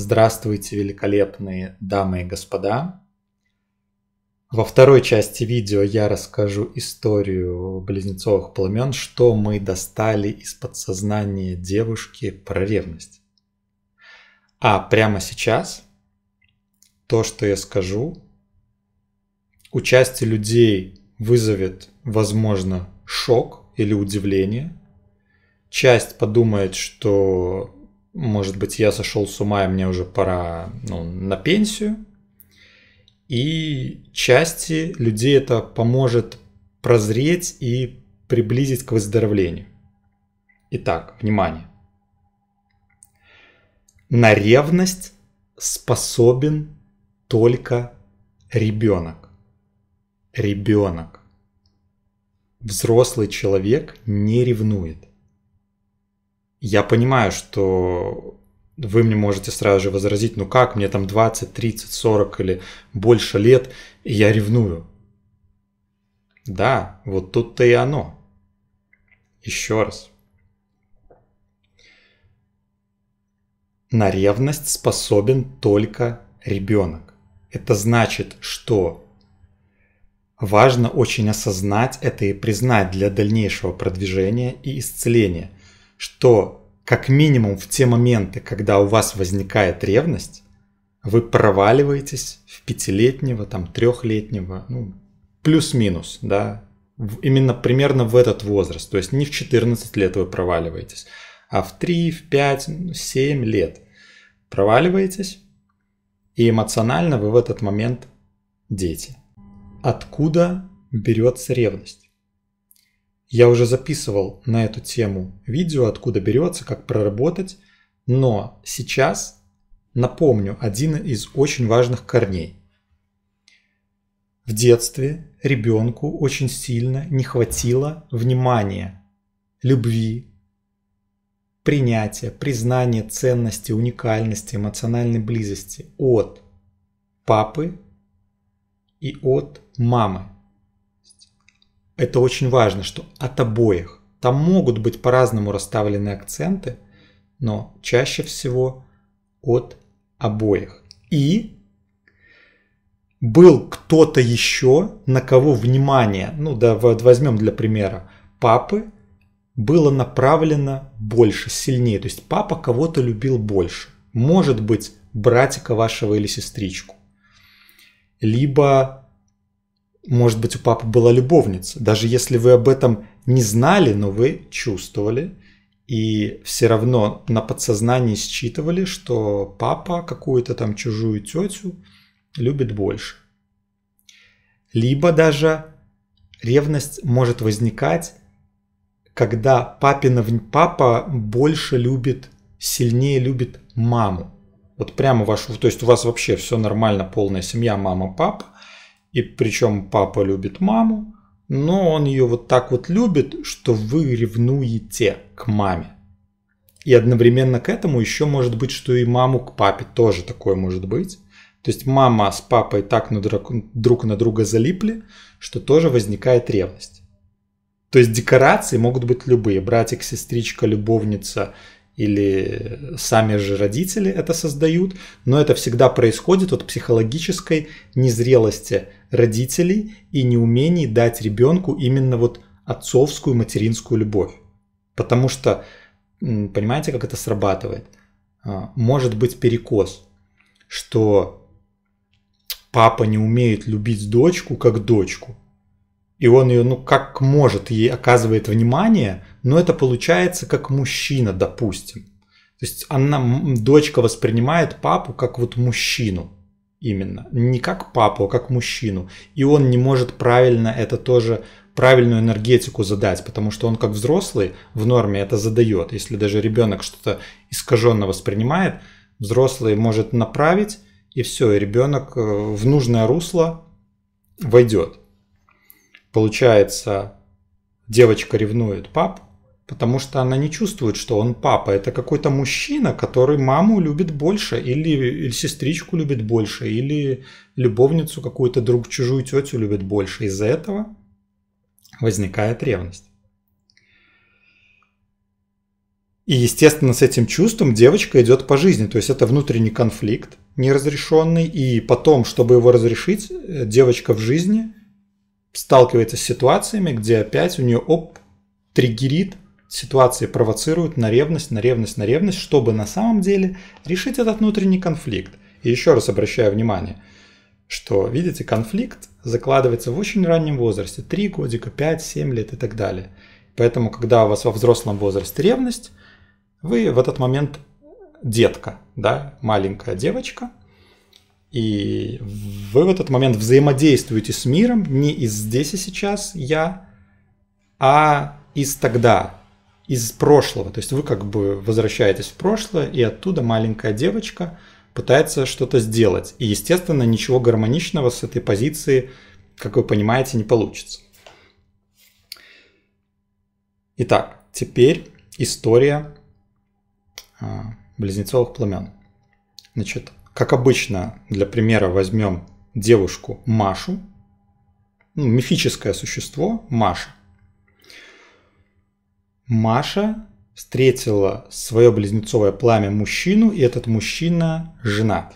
Здравствуйте, великолепные дамы и господа! Во второй части видео я расскажу историю близнецовых пламен, что мы достали из подсознания девушки про ревность. А прямо сейчас то, что я скажу, у части людей вызовет, возможно, шок или удивление. Часть подумает, что может быть, я сошел с ума, и мне уже пора ну, на пенсию. И части людей это поможет прозреть и приблизить к выздоровлению. Итак, внимание. На ревность способен только ребенок. Ребенок. Взрослый человек не ревнует я понимаю, что вы мне можете сразу же возразить, ну как, мне там 20, 30, 40 или больше лет, и я ревную. Да, вот тут-то и оно. Еще раз. На ревность способен только ребенок. Это значит, что важно очень осознать это и признать для дальнейшего продвижения и исцеления – что как минимум в те моменты, когда у вас возникает ревность, вы проваливаетесь в пятилетнего, там, трехлетнего, ну, плюс-минус, да, именно примерно в этот возраст. То есть не в 14 лет вы проваливаетесь, а в 3, в 5, 7 ну, лет проваливаетесь, и эмоционально вы в этот момент дети. Откуда берется ревность? Я уже записывал на эту тему видео, откуда берется, как проработать, но сейчас напомню один из очень важных корней. В детстве ребенку очень сильно не хватило внимания, любви, принятия, признания ценности, уникальности, эмоциональной близости от папы и от мамы это очень важно, что от обоих. Там могут быть по-разному расставлены акценты, но чаще всего от обоих. И был кто-то еще, на кого внимание, ну да, вот возьмем для примера, папы было направлено больше, сильнее. То есть папа кого-то любил больше. Может быть, братика вашего или сестричку. Либо может быть, у папы была любовница. Даже если вы об этом не знали, но вы чувствовали. И все равно на подсознании считывали, что папа какую-то там чужую тетю любит больше. Либо даже ревность может возникать, когда папина, папа больше любит, сильнее любит маму. Вот прямо вашу, то есть у вас вообще все нормально, полная семья, мама, папа, и причем папа любит маму, но он ее вот так вот любит, что вы ревнуете к маме. И одновременно к этому еще может быть, что и маму к папе тоже такое может быть. То есть мама с папой так на друг, друг на друга залипли, что тоже возникает ревность. То есть декорации могут быть любые. Братик, сестричка, любовница или сами же родители это создают, но это всегда происходит от психологической незрелости родителей и неумений дать ребенку именно вот отцовскую материнскую любовь. Потому что, понимаете, как это срабатывает? А, может быть перекос, что папа не умеет любить дочку как дочку, и он ее, ну, как может, ей оказывает внимание, но это получается как мужчина, допустим. То есть она, дочка воспринимает папу как вот мужчину именно. Не как папу, а как мужчину. И он не может правильно это тоже, правильную энергетику задать, потому что он как взрослый в норме это задает. Если даже ребенок что-то искаженно воспринимает, взрослый может направить, и все, и ребенок э, в нужное русло войдет. Получается, девочка ревнует папу, Потому что она не чувствует, что он папа. Это какой-то мужчина, который маму любит больше, или, или сестричку любит больше, или любовницу какую-то друг чужую тетю любит больше. Из-за этого возникает ревность. И, естественно, с этим чувством девочка идет по жизни. То есть это внутренний конфликт неразрешенный. И потом, чтобы его разрешить, девочка в жизни сталкивается с ситуациями, где опять у нее оп, триггерит – ситуации провоцируют на ревность, на ревность, на ревность, чтобы на самом деле решить этот внутренний конфликт. И еще раз обращаю внимание, что, видите, конфликт закладывается в очень раннем возрасте, 3 годика, 5-7 лет и так далее. Поэтому, когда у вас во взрослом возрасте ревность, вы в этот момент детка, да, маленькая девочка, и вы в этот момент взаимодействуете с миром не из здесь и сейчас я, а из тогда, из прошлого. То есть вы как бы возвращаетесь в прошлое, и оттуда маленькая девочка пытается что-то сделать. И, естественно, ничего гармоничного с этой позиции, как вы понимаете, не получится. Итак, теперь история а, близнецовых племен. Значит, как обычно, для примера возьмем девушку Машу, ну, мифическое существо Маша. Маша встретила свое близнецовое пламя мужчину, и этот мужчина женат.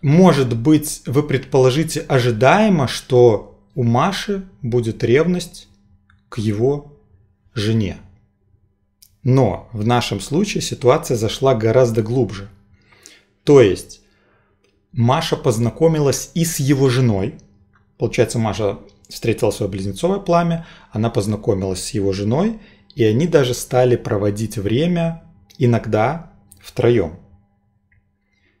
Может быть, вы предположите ожидаемо, что у Маши будет ревность к его жене. Но в нашем случае ситуация зашла гораздо глубже. То есть Маша познакомилась и с его женой – Получается, Маша встретила свое близнецовое пламя, она познакомилась с его женой, и они даже стали проводить время иногда втроем.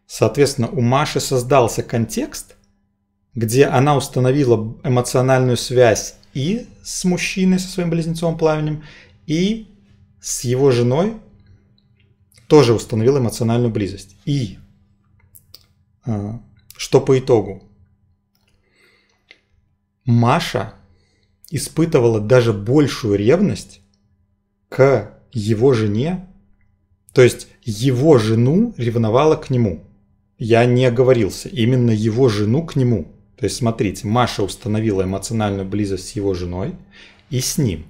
Соответственно, у Маши создался контекст, где она установила эмоциональную связь и с мужчиной со своим близнецовым пламенем, и с его женой тоже установила эмоциональную близость. И э, что по итогу? Маша испытывала даже большую ревность к его жене, то есть его жену ревновала к нему. Я не оговорился, именно его жену к нему. То есть смотрите, Маша установила эмоциональную близость с его женой и с ним.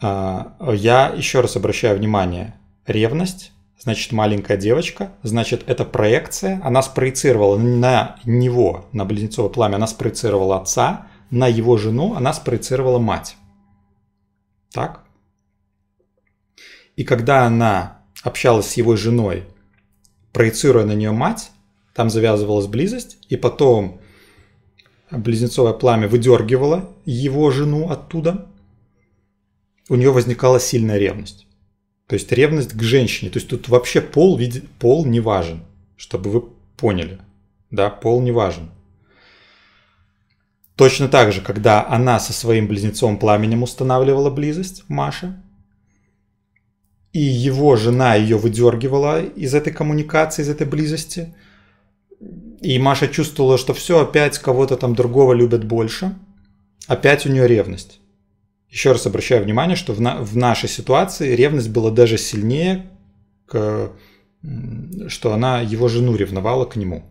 А, я еще раз обращаю внимание, ревность значит маленькая девочка, значит это проекция, она спроецировала на него, на близнецовое пламя, она спроецировала отца, на его жену она спроецировала мать. Так? И когда она общалась с его женой, проецируя на нее мать, там завязывалась близость, и потом близнецовое пламя выдергивало его жену оттуда, у нее возникала сильная ревность. То есть ревность к женщине. То есть тут вообще пол, пол не важен, чтобы вы поняли. Да, пол не важен. Точно так же, когда она со своим близнецом пламенем устанавливала близость, Маша, и его жена ее выдергивала из этой коммуникации, из этой близости, и Маша чувствовала, что все, опять кого-то там другого любят больше, опять у нее ревность еще раз обращаю внимание, что в, на, в нашей ситуации ревность была даже сильнее, к, что она его жену ревновала к нему.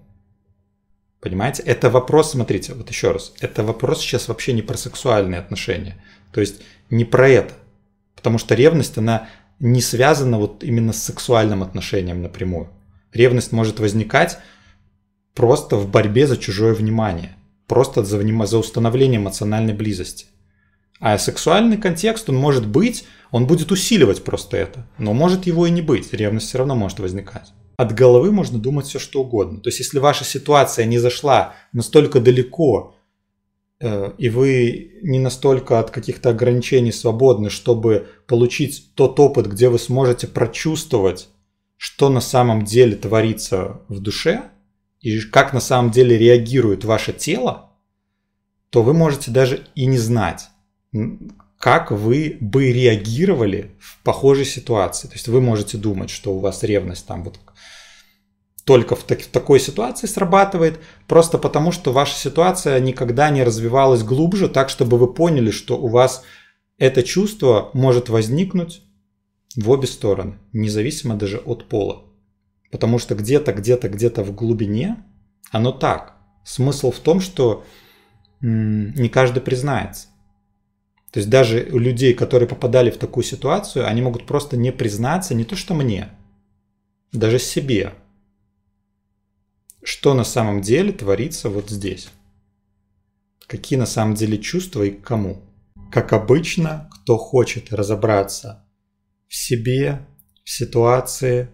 Понимаете? Это вопрос, смотрите, вот еще раз, это вопрос сейчас вообще не про сексуальные отношения. То есть не про это. Потому что ревность, она не связана вот именно с сексуальным отношением напрямую. Ревность может возникать просто в борьбе за чужое внимание, просто за, за установление эмоциональной близости – а сексуальный контекст, он может быть, он будет усиливать просто это, но может его и не быть, ревность все равно может возникать. От головы можно думать все что угодно. То есть если ваша ситуация не зашла настолько далеко, э, и вы не настолько от каких-то ограничений свободны, чтобы получить тот опыт, где вы сможете прочувствовать, что на самом деле творится в душе и как на самом деле реагирует ваше тело, то вы можете даже и не знать, как вы бы реагировали в похожей ситуации. То есть вы можете думать, что у вас ревность там вот только в, так, в такой ситуации срабатывает, просто потому что ваша ситуация никогда не развивалась глубже, так чтобы вы поняли, что у вас это чувство может возникнуть в обе стороны, независимо даже от пола. Потому что где-то, где-то, где-то в глубине оно так. Смысл в том, что не каждый признается. То есть даже у людей, которые попадали в такую ситуацию, они могут просто не признаться не то что мне, даже себе, что на самом деле творится вот здесь. Какие на самом деле чувства и к кому. Как обычно, кто хочет разобраться в себе, в ситуации,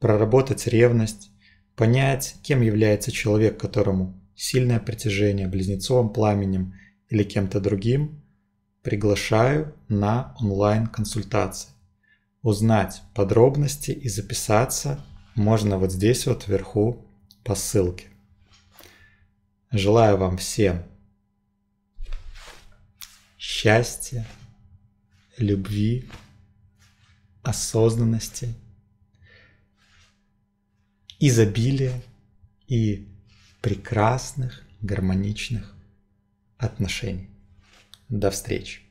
проработать ревность, понять, кем является человек, которому сильное притяжение близнецовым пламенем или кем-то другим – приглашаю на онлайн-консультации. Узнать подробности и записаться можно вот здесь вот вверху по ссылке. Желаю вам всем счастья, любви, осознанности, изобилия и прекрасных гармоничных отношений. До встречи.